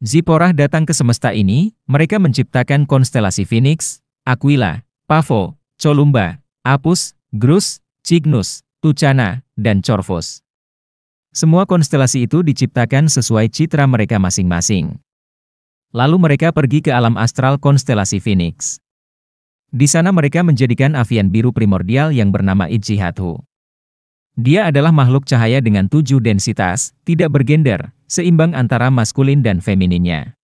Ziporah datang ke semesta ini, mereka menciptakan konstelasi Phoenix, Aquila, Pavo, Columba, Apus, Grus, Cygnus, Tucana, dan Corvus. Semua konstelasi itu diciptakan sesuai citra mereka masing-masing. Lalu mereka pergi ke alam astral konstelasi Phoenix. Di sana mereka menjadikan avian biru primordial yang bernama Ijihathu. Dia adalah makhluk cahaya dengan tujuh densitas, tidak bergender, seimbang antara maskulin dan femininnya.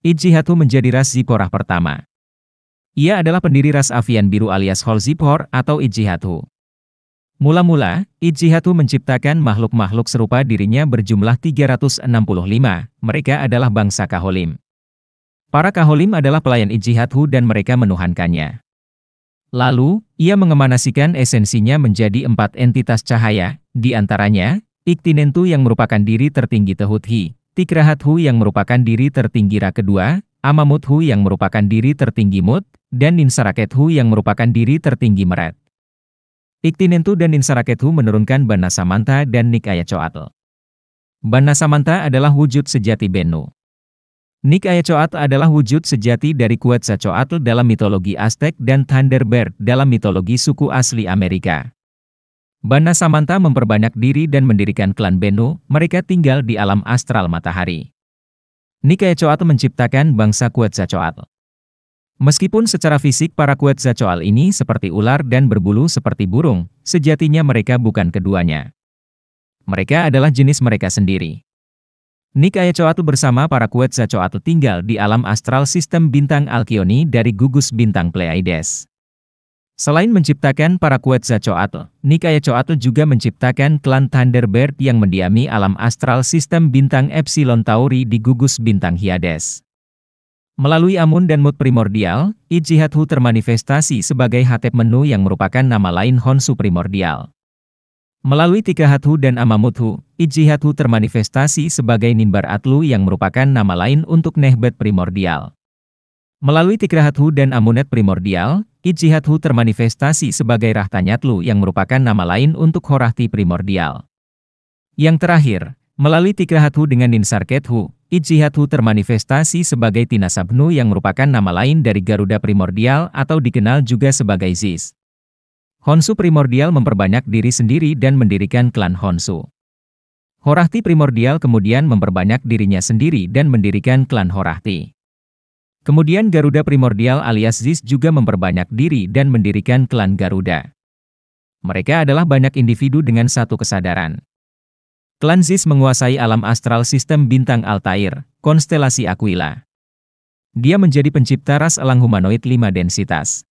Ijihatu menjadi ras Ziporah pertama. Ia adalah pendiri ras Avian Biru alias Holzipor atau Ijihatu. Mula-mula, Ijihatu menciptakan makhluk-makhluk serupa dirinya berjumlah 365, mereka adalah bangsa Kaholim. Para Kaholim adalah pelayan Ijihatu dan mereka menuhankannya. Lalu, ia mengemanasikan esensinya menjadi empat entitas cahaya, di antaranya, Iktinentu yang merupakan diri tertinggi Tehuthi, Tikrahathu yang merupakan diri tertinggi Ra kedua, Amamuthu yang merupakan diri tertinggi Mut, dan Ninsarakethu yang merupakan diri tertinggi Meret. Iktinentu dan Ninsarakethu menurunkan Bana Samanta dan Nikaya Coatl. Bana Samanta adalah wujud sejati Bennu. Nikaya Coatl adalah wujud sejati dari Coatl dalam mitologi Aztec dan Thunderbird dalam mitologi suku asli Amerika. Bana Samanta memperbanyak diri dan mendirikan klan Beno, mereka tinggal di alam astral matahari. Nikaya Coat menciptakan bangsa Kuetza Coat. Meskipun secara fisik para Kuetza Coat ini seperti ular dan berbulu seperti burung, sejatinya mereka bukan keduanya. Mereka adalah jenis mereka sendiri. Nikaya Coatu bersama para Kuetza Coat tinggal di alam astral sistem bintang Alkioni dari gugus bintang Pleiades. Selain menciptakan para kuat Zacoatl, Nikaya Coatl juga menciptakan klan Thunderbird yang mendiami alam astral sistem bintang Epsilon Tauri di gugus bintang Hyades. Melalui Amun dan Mut primordial, Ijihatu termanifestasi sebagai Hatep Menu yang merupakan nama lain Honsu primordial. Melalui Tika Hathu dan Amamuthu, Ijihatu termanifestasi sebagai Nimbar Atlu yang merupakan nama lain untuk Nehbet primordial. Melalui Tigrahathu dan amunet primordial, Ijihathu termanifestasi sebagai Rahtanyatlu yang merupakan nama lain untuk Horahti primordial. Yang terakhir, melalui Tigrahathu dengan Ninsarkethu, Ijihathu termanifestasi sebagai Tinasabnu yang merupakan nama lain dari Garuda primordial atau dikenal juga sebagai Zis. Honsu primordial memperbanyak diri sendiri dan mendirikan klan Honsu. Horahti primordial kemudian memperbanyak dirinya sendiri dan mendirikan klan Horahti. Kemudian Garuda Primordial alias Zis juga memperbanyak diri dan mendirikan klan Garuda. Mereka adalah banyak individu dengan satu kesadaran. Klan Zis menguasai alam astral sistem bintang Altair, konstelasi Aquila. Dia menjadi pencipta ras elang humanoid lima densitas.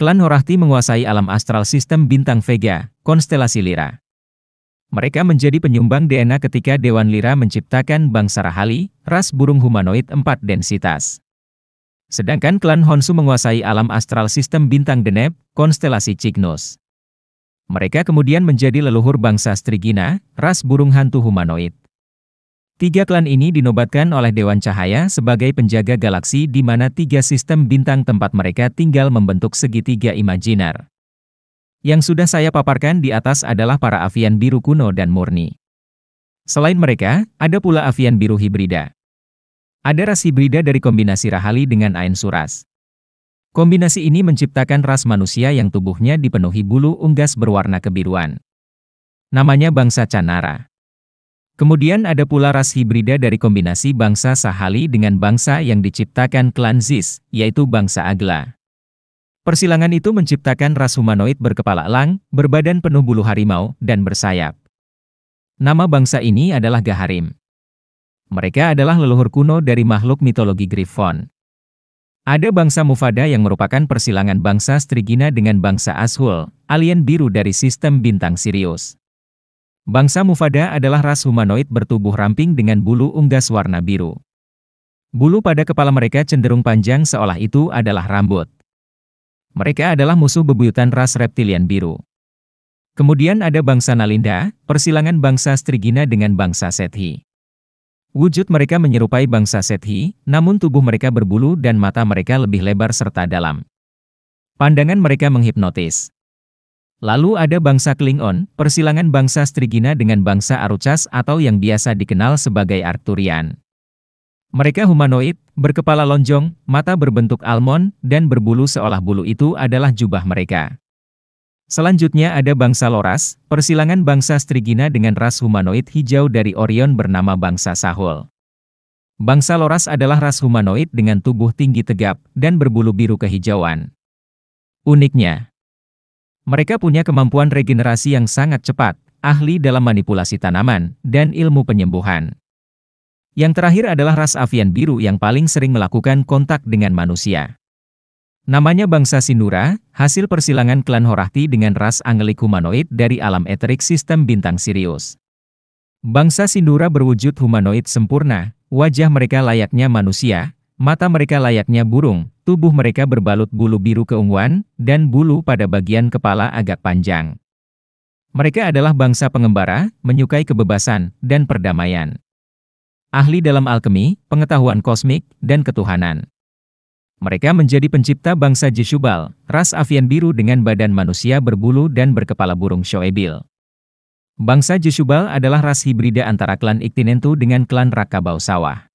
Klan Horahti menguasai alam astral sistem bintang Vega, konstelasi Lira. Mereka menjadi penyumbang DNA ketika Dewan Lira menciptakan bangsa Rahali, ras burung humanoid empat densitas. Sedangkan klan Honsu menguasai alam astral sistem bintang Deneb, konstelasi Cygnus. Mereka kemudian menjadi leluhur bangsa Strigina, ras burung hantu humanoid. Tiga klan ini dinobatkan oleh Dewan Cahaya sebagai penjaga galaksi di mana tiga sistem bintang tempat mereka tinggal membentuk segitiga imajinar. Yang sudah saya paparkan di atas adalah para avian biru kuno dan murni. Selain mereka, ada pula avian biru hibrida. Ada ras hibrida dari kombinasi Rahali dengan Ain Suras. Kombinasi ini menciptakan ras manusia yang tubuhnya dipenuhi bulu unggas berwarna kebiruan. Namanya bangsa Canara. Kemudian ada pula ras hibrida dari kombinasi bangsa Sahali dengan bangsa yang diciptakan klan Zis, yaitu bangsa Agla. Persilangan itu menciptakan ras humanoid berkepala elang, berbadan penuh bulu harimau, dan bersayap. Nama bangsa ini adalah Gaharim. Mereka adalah leluhur kuno dari makhluk mitologi Griffon. Ada bangsa Mufada yang merupakan persilangan bangsa Strigina dengan bangsa Ashul, alien biru dari sistem bintang Sirius. Bangsa Mufada adalah ras humanoid bertubuh ramping dengan bulu unggas warna biru. Bulu pada kepala mereka cenderung panjang seolah itu adalah rambut. Mereka adalah musuh bebuyutan ras reptilian biru. Kemudian ada bangsa Nalinda, persilangan bangsa Strigina dengan bangsa Sethi. Wujud mereka menyerupai bangsa Sethi, namun tubuh mereka berbulu dan mata mereka lebih lebar serta dalam. Pandangan mereka menghipnotis. Lalu ada bangsa Klingon, persilangan bangsa Strigina dengan bangsa Arucas atau yang biasa dikenal sebagai Arturian. Mereka humanoid, berkepala lonjong, mata berbentuk almond, dan berbulu seolah bulu itu adalah jubah mereka. Selanjutnya ada bangsa Loras, persilangan bangsa Strigina dengan ras humanoid hijau dari Orion bernama bangsa Sahol. Bangsa Loras adalah ras humanoid dengan tubuh tinggi tegap dan berbulu biru kehijauan. Uniknya, mereka punya kemampuan regenerasi yang sangat cepat, ahli dalam manipulasi tanaman, dan ilmu penyembuhan. Yang terakhir adalah ras avian biru yang paling sering melakukan kontak dengan manusia. Namanya bangsa Sinura, hasil persilangan klan Horahti dengan ras angelik humanoid dari alam etrik sistem bintang Sirius. Bangsa Sindura berwujud humanoid sempurna, wajah mereka layaknya manusia, mata mereka layaknya burung, tubuh mereka berbalut bulu biru keunguan, dan bulu pada bagian kepala agak panjang. Mereka adalah bangsa pengembara, menyukai kebebasan, dan perdamaian. Ahli dalam alkemi, pengetahuan kosmik, dan ketuhanan. Mereka menjadi pencipta bangsa Jeshubal, ras avian biru dengan badan manusia berbulu dan berkepala burung Shoebil. Bangsa Jeshubal adalah ras hibrida antara klan Iktinentu dengan klan Rakabau Sawah.